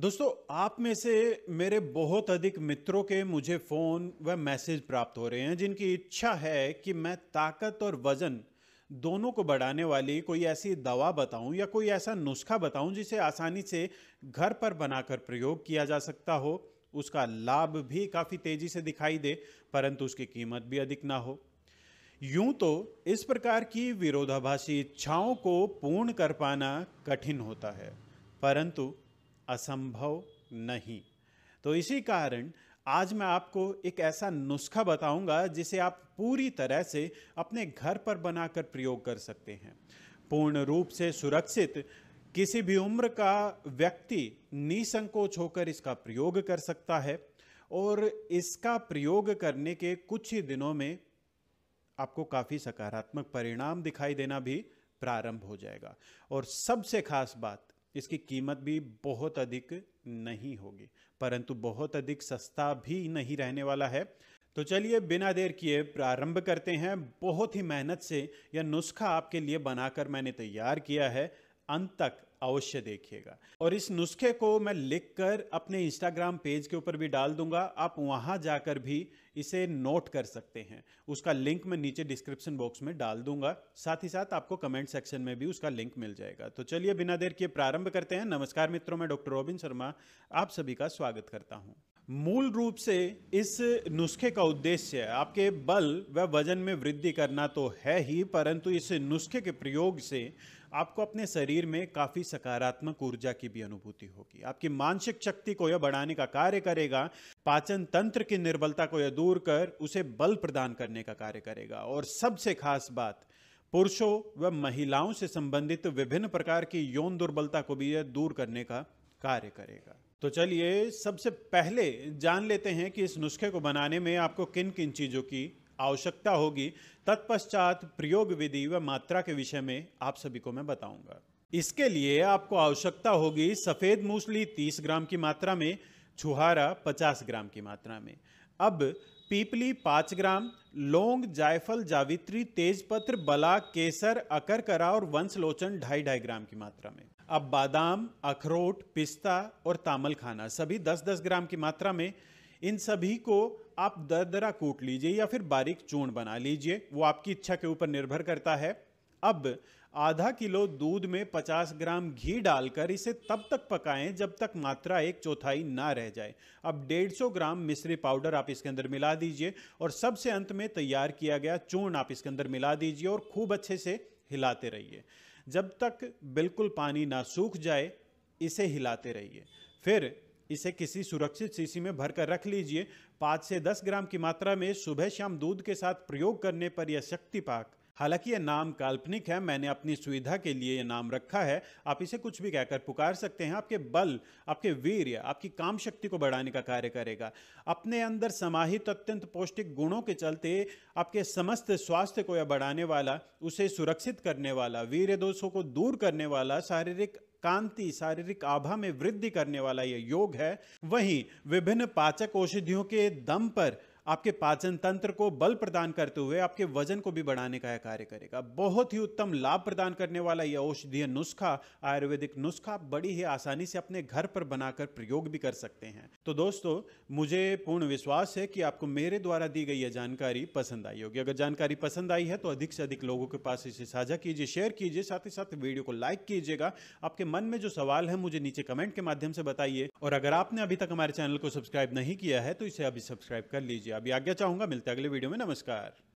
दोस्तों आप में से मेरे बहुत अधिक मित्रों के मुझे फ़ोन व मैसेज प्राप्त हो रहे हैं जिनकी इच्छा है कि मैं ताकत और वज़न दोनों को बढ़ाने वाली कोई ऐसी दवा बताऊं या कोई ऐसा नुस्खा बताऊं जिसे आसानी से घर पर बनाकर प्रयोग किया जा सकता हो उसका लाभ भी काफ़ी तेज़ी से दिखाई दे परंतु उसकी कीमत भी अधिक ना हो यूं तो इस प्रकार की विरोधाभासी इच्छाओं को पूर्ण कर पाना कठिन होता है परंतु असंभव नहीं तो इसी कारण आज मैं आपको एक ऐसा नुस्खा बताऊंगा जिसे आप पूरी तरह से अपने घर पर बनाकर प्रयोग कर सकते हैं पूर्ण रूप से सुरक्षित किसी भी उम्र का व्यक्ति निसंकोच होकर इसका प्रयोग कर सकता है और इसका प्रयोग करने के कुछ ही दिनों में आपको काफ़ी सकारात्मक परिणाम दिखाई देना भी प्रारंभ हो जाएगा और सबसे खास बात इसकी कीमत भी बहुत अधिक नहीं होगी परंतु बहुत अधिक सस्ता भी नहीं रहने वाला है तो चलिए बिना देर किए प्रारंभ करते हैं बहुत ही मेहनत से यह नुस्खा आपके लिए बनाकर मैंने तैयार किया है अंत तक अवश्य देखिएगा और इस नुस्खे को मैं लिखकर अपने इंस्टाग्राम पेज के ऊपर भी डाल दूंगा आप वहां जाकर भी इसे नोट कर सकते हैं उसका लिंक मैं नीचे डिस्क्रिप्शन बॉक्स में डाल दूंगा साथ ही साथ आपको कमेंट सेक्शन में भी उसका लिंक मिल जाएगा तो चलिए बिना देर किए प्रारंभ करते हैं नमस्कार मित्रों मैं डॉक्टर रोबिन शर्मा आप सभी का स्वागत करता हूँ मूल रूप से इस नुस्खे का उद्देश्य आपके बल व वजन में वृद्धि करना तो है ही परंतु इस नुस्खे के प्रयोग से आपको अपने शरीर में काफ़ी सकारात्मक ऊर्जा की भी अनुभूति होगी आपकी मानसिक शक्ति को यह बढ़ाने का कार्य करेगा पाचन तंत्र की निर्बलता को यह दूर कर उसे बल प्रदान करने का कार्य करेगा और सबसे खास बात पुरुषों व महिलाओं से संबंधित विभिन्न प्रकार की यौन दुर्बलता को भी यह दूर करने का कार्य करेगा तो चलिए सबसे पहले जान लेते हैं कि इस नुस्खे को बनाने में आपको किन किन चीज़ों की आवश्यकता होगी तत्पश्चात प्रयोग विधि व मात्रा के विषय में आप सभी को मैं बताऊंगा इसके लिए आपको आवश्यकता होगी सफ़ेद मूसली 30 ग्राम की मात्रा में छुहारा 50 ग्राम की मात्रा में अब पीपली पाँच ग्राम लौंग जायफल जावित्री तेजपत्र बला केसर अकरकरा और वंशलोचन ढाई ढाई ग्राम की मात्रा में अब बादाम अखरोट पिस्ता और तामल खाना सभी 10-10 ग्राम की मात्रा में इन सभी को आप दरदरा कूट लीजिए या फिर बारीक चूर्ण बना लीजिए वो आपकी इच्छा के ऊपर निर्भर करता है अब आधा किलो दूध में 50 ग्राम घी डालकर इसे तब तक पकाएं जब तक मात्रा एक चौथाई ना रह जाए अब 150 ग्राम मिश्री पाउडर आप इसके अंदर मिला दीजिए और सबसे अंत में तैयार किया गया चूर्ण आप इसके अंदर मिला दीजिए और खूब अच्छे से हिलाते रहिए जब तक बिल्कुल पानी ना सूख जाए इसे हिलाते रहिए फिर इसे किसी सुरक्षित शीशी में भरकर रख लीजिए पाँच से दस ग्राम की मात्रा में सुबह शाम दूध के साथ प्रयोग करने पर यह शक्ति पाक हालांकि यह नाम काल्पनिक है मैंने अपनी सुविधा के लिए यह नाम रखा है आप इसे कुछ भी कहकर पुकार सकते हैं आपके बल आपके वीर आपकी काम शक्ति को बढ़ाने का कार्य करेगा अपने अंदर समाहित अत्यंत पौष्टिक गुणों के चलते आपके समस्त स्वास्थ्य को यह बढ़ाने वाला उसे सुरक्षित करने वाला वीर दोषों को दूर करने वाला शारीरिक कांति शारीरिक आभा में वृद्धि करने वाला यह योग है वहीं विभिन्न पाचक औषधियों के दम पर आपके पाचन तंत्र को बल प्रदान करते हुए आपके वजन को भी बढ़ाने का कार्य करेगा बहुत ही उत्तम लाभ प्रदान करने वाला यह औषधीय नुस्खा आयुर्वेदिक नुस्खा बड़ी ही आसानी से अपने घर पर बनाकर प्रयोग भी कर सकते हैं तो दोस्तों मुझे पूर्ण विश्वास है कि आपको मेरे द्वारा दी गई यह जानकारी पसंद आई होगी अगर जानकारी पसंद आई है तो अधिक से अधिक लोगों के पास इसे साझा कीजिए शेयर कीजिए साथ ही साथ वीडियो को लाइक कीजिएगा आपके मन में जो सवाल है मुझे नीचे कमेंट के माध्यम से बताइए और अगर आपने अभी तक हमारे चैनल को सब्सक्राइब नहीं किया है तो इसे अभी सब्सक्राइब कर लीजिए किया अभी आज्ञा चाहूंगा मिलते अगले वीडियो में नमस्कार